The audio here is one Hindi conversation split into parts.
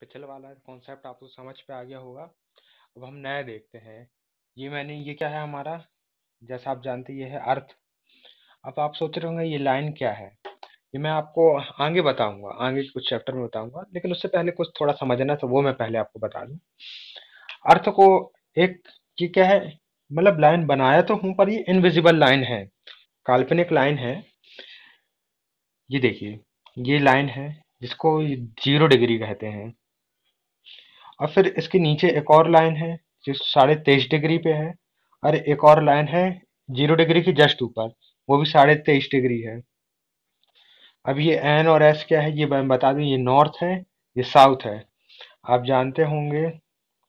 पिछले वाला कॉन्सेप्ट आपको तो समझ पे आ गया होगा अब हम नया देखते हैं ये मैंने ये क्या है हमारा जैसा आप जानते ये है अर्थ अब आप सोच रहे होंगे ये लाइन क्या है ये मैं आपको आगे बताऊंगा आगे कुछ चैप्टर में बताऊंगा लेकिन उससे पहले कुछ थोड़ा समझना तो वो मैं पहले आपको बता दूं अर्थ को एक ये क्या है मतलब लाइन बनाया तो हूं पर ये इनविजिबल लाइन है काल्पनिक लाइन है ये देखिए ये लाइन है जिसको जीरो डिग्री कहते हैं और फिर इसके नीचे एक और लाइन है जो साढ़े तेईस डिग्री पे है और एक और लाइन है जीरो डिग्री के जस्ट ऊपर वो भी साढ़े तेईस डिग्री है अब ये एन और एस क्या है ये मैं बता दूँ ये नॉर्थ है ये साउथ है आप जानते होंगे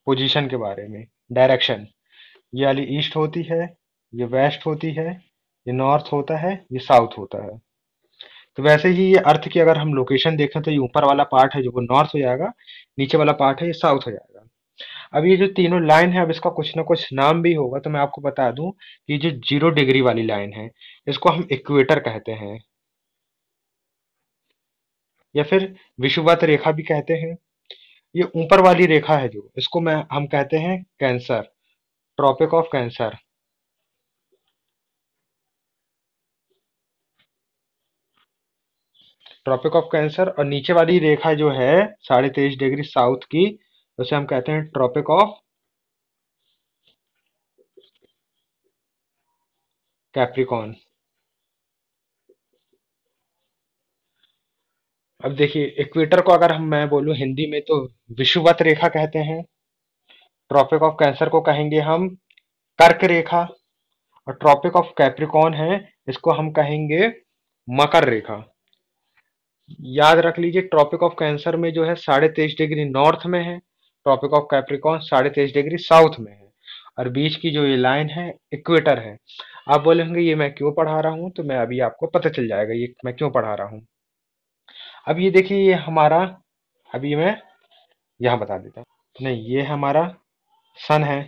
पोजीशन के बारे में डायरेक्शन ये वाली ईस्ट होती है ये वेस्ट होती है ये नॉर्थ होता है ये साउथ होता है तो वैसे ही ये अर्थ की अगर हम लोकेशन देखें तो ये ऊपर वाला पार्ट है जो वो नॉर्थ हो जाएगा नीचे वाला पार्ट है ये साउथ हो जाएगा अब ये जो तीनों लाइन है अब इसका कुछ ना कुछ नाम भी होगा तो मैं आपको बता दूं कि जो जीरो डिग्री वाली लाइन है इसको हम इक्वेटर कहते हैं या फिर विषुवत रेखा भी कहते हैं ये ऊपर वाली रेखा है जो इसको मैं हम कहते हैं cancer tropic of cancer tropic of cancer और नीचे वाली रेखा जो है साढ़े तेईस डिग्री साउथ की उसे हम कहते हैं ट्रॉपिक ऑफ कैप्रिकॉन अब देखिए इक्वेटर को अगर हम मैं बोलूं हिंदी में तो विषुवत रेखा कहते हैं ट्रॉपिक ऑफ कैंसर को कहेंगे हम कर्क रेखा और ट्रॉपिक ऑफ कैप्रिकॉन है इसको हम कहेंगे मकर रेखा याद रख लीजिए ट्रॉपिक ऑफ कैंसर में जो है साढ़े तेईस डिग्री नॉर्थ में है ट्रॉपिक ऑफ कैप्रिकॉन साढ़े तेईस डिग्री साउथ में है और बीच की जो ये लाइन है इक्वेटर है आप बोलेंगे ये मैं क्यों पढ़ा रहा हूँ तो मैं अभी आपको पता चल जाएगा ये मैं क्यों पढ़ा रहा हूँ अब ये देखिए ये हमारा अभी मैं यहाँ बता देता हूँ नहीं ये हमारा सन है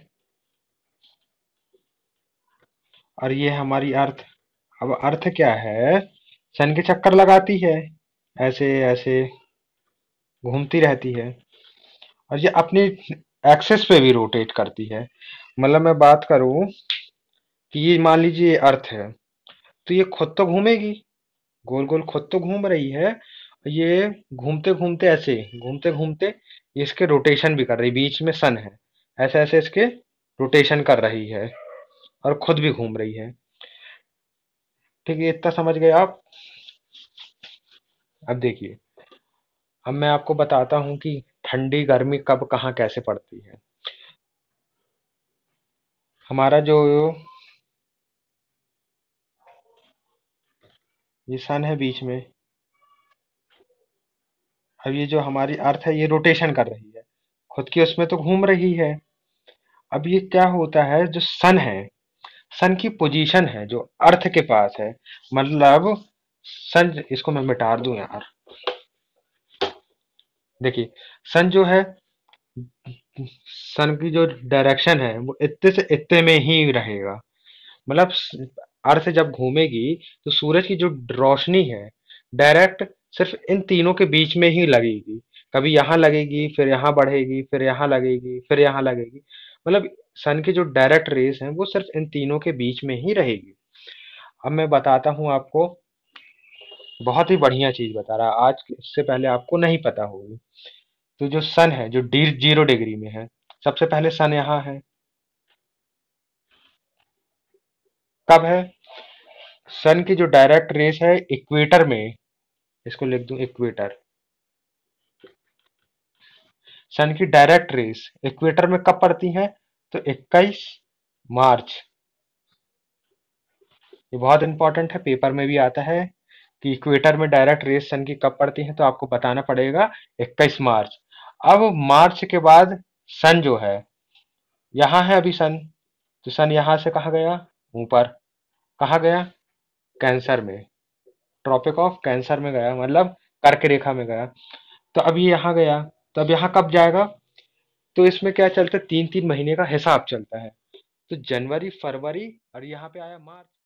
और ये हमारी अर्थ अब अर्थ क्या है सन के चक्कर लगाती है ऐसे ऐसे घूमती रहती है और ये अपनी एक्सेस पे भी रोटेट करती है मतलब मैं बात करूँ कि ये मान लीजिए ये अर्थ है तो ये खुद तो घूमेगी गोल गोल खुद तो घूम रही है ये घूमते घूमते ऐसे घूमते घूमते इसके रोटेशन भी कर रही बीच में सन है ऐसे ऐसे इसके रोटेशन कर रही है और खुद भी घूम रही है ठीक है इतना समझ गए आप अब देखिए अब मैं आपको बताता हूं कि ठंडी गर्मी कब कहाँ कैसे पड़ती है हमारा जो ये सन है बीच में अब ये जो हमारी अर्थ है ये रोटेशन कर रही है खुद की उसमें तो घूम रही है अब ये क्या होता है जो सन है सन की पोजीशन है जो अर्थ के पास है मतलब सन इसको मैं मिटा दू यार देखिए सन जो है सन की जो डायरेक्शन है वो इतने से इतने में ही रहेगा मतलब अर्थ जब घूमेगी तो सूरज की जो रोशनी है डायरेक्ट सिर्फ इन तीनों के बीच में ही लगेगी कभी यहाँ लगेगी फिर यहाँ बढ़ेगी फिर यहाँ लगेगी फिर यहाँ लगेगी मतलब सन की जो डायरेक्ट रेस है वो सिर्फ इन तीनों के बीच में ही रहेगी अब मैं बताता हूँ आपको बहुत ही बढ़िया चीज़ बता रहा है आज इससे पहले आपको नहीं पता होगी तो जो सन है जो डी जीरो डिग्री में है सबसे पहले सन यहाँ है कब है सन की जो डायरेक्ट रेस है इक्वेटर में इसको लिख दू इक्वेटर सन की डायरेक्ट रेस इक्वेटर में कब पड़ती है तो 21 मार्च ये बहुत इंपॉर्टेंट है पेपर में भी आता है कि इक्वेटर में डायरेक्ट रेस सन की कब पड़ती है तो आपको बताना पड़ेगा इक्कीस मार्च अब मार्च के बाद सन जो है यहां है अभी सन तो सन यहां से कहा गया ऊपर कहा गया कैंसर में ट्रॉपिक ऑफ कैंसर में गया मतलब कर्क रेखा में गया तो अभी यहाँ गया तो अब यहाँ कब जाएगा तो इसमें क्या चलता है तीन तीन महीने का हिसाब चलता है तो जनवरी फरवरी और यहाँ पे आया मार्च